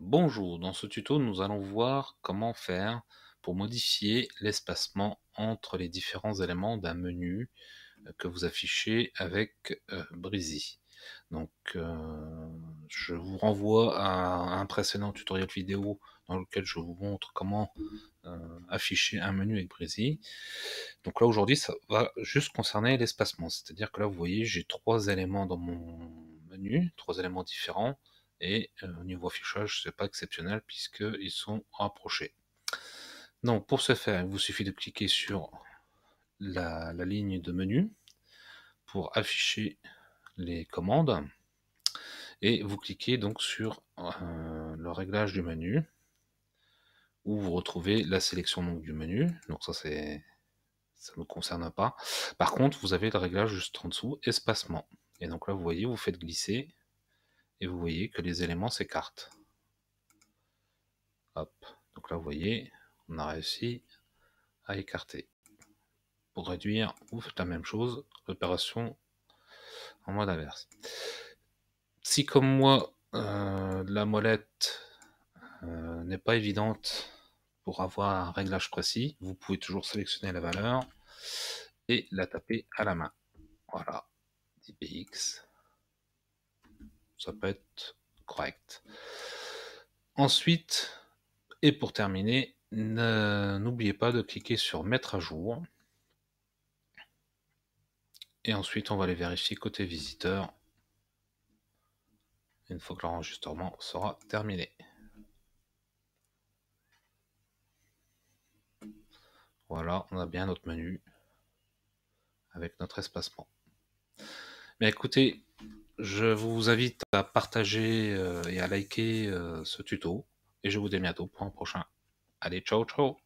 Bonjour, dans ce tuto nous allons voir comment faire pour modifier l'espacement entre les différents éléments d'un menu euh, que vous affichez avec euh, Donc euh, je vous renvoie à un précédent tutoriel vidéo dans lequel je vous montre comment euh, afficher un menu avec Breezy. Donc là aujourd'hui ça va juste concerner l'espacement, c'est-à-dire que là vous voyez j'ai trois éléments dans mon menu, trois éléments différents et euh, au niveau affichage, c'est pas exceptionnel puisqu'ils sont rapprochés. Donc pour ce faire, il vous suffit de cliquer sur la, ligne de menu pour afficher les commandes et vous cliquez donc sur euh, le réglage du menu où vous retrouvez la sélection du menu. Donc ça c'est ça ne concerne pas. Par contre, vous avez le réglage juste en dessous, espacement. Et donc là, vous voyez, vous faites glisser et vous voyez que les éléments s'écartent. Donc là, vous voyez, on a réussi à écarter. Pour réduire, vous faites la même chose, l'opération en mode inverse. Si comme moi, euh, la molette euh, n'est pas évidente pour avoir un réglage précis, vous pouvez toujours sélectionner la valeur et la taper à la main. Voilà, 10 ça peut être correct. Ensuite, et pour terminer, n'oubliez pas de cliquer sur mettre à jour. Et ensuite, on va les vérifier côté visiteur. Une fois que l'enregistrement sera terminé. Voilà, on a bien notre menu avec notre espacement. Mais écoutez, je vous invite à partager euh, et à liker euh, ce tuto. Et je vous dis à bientôt pour un prochain. Allez, ciao, ciao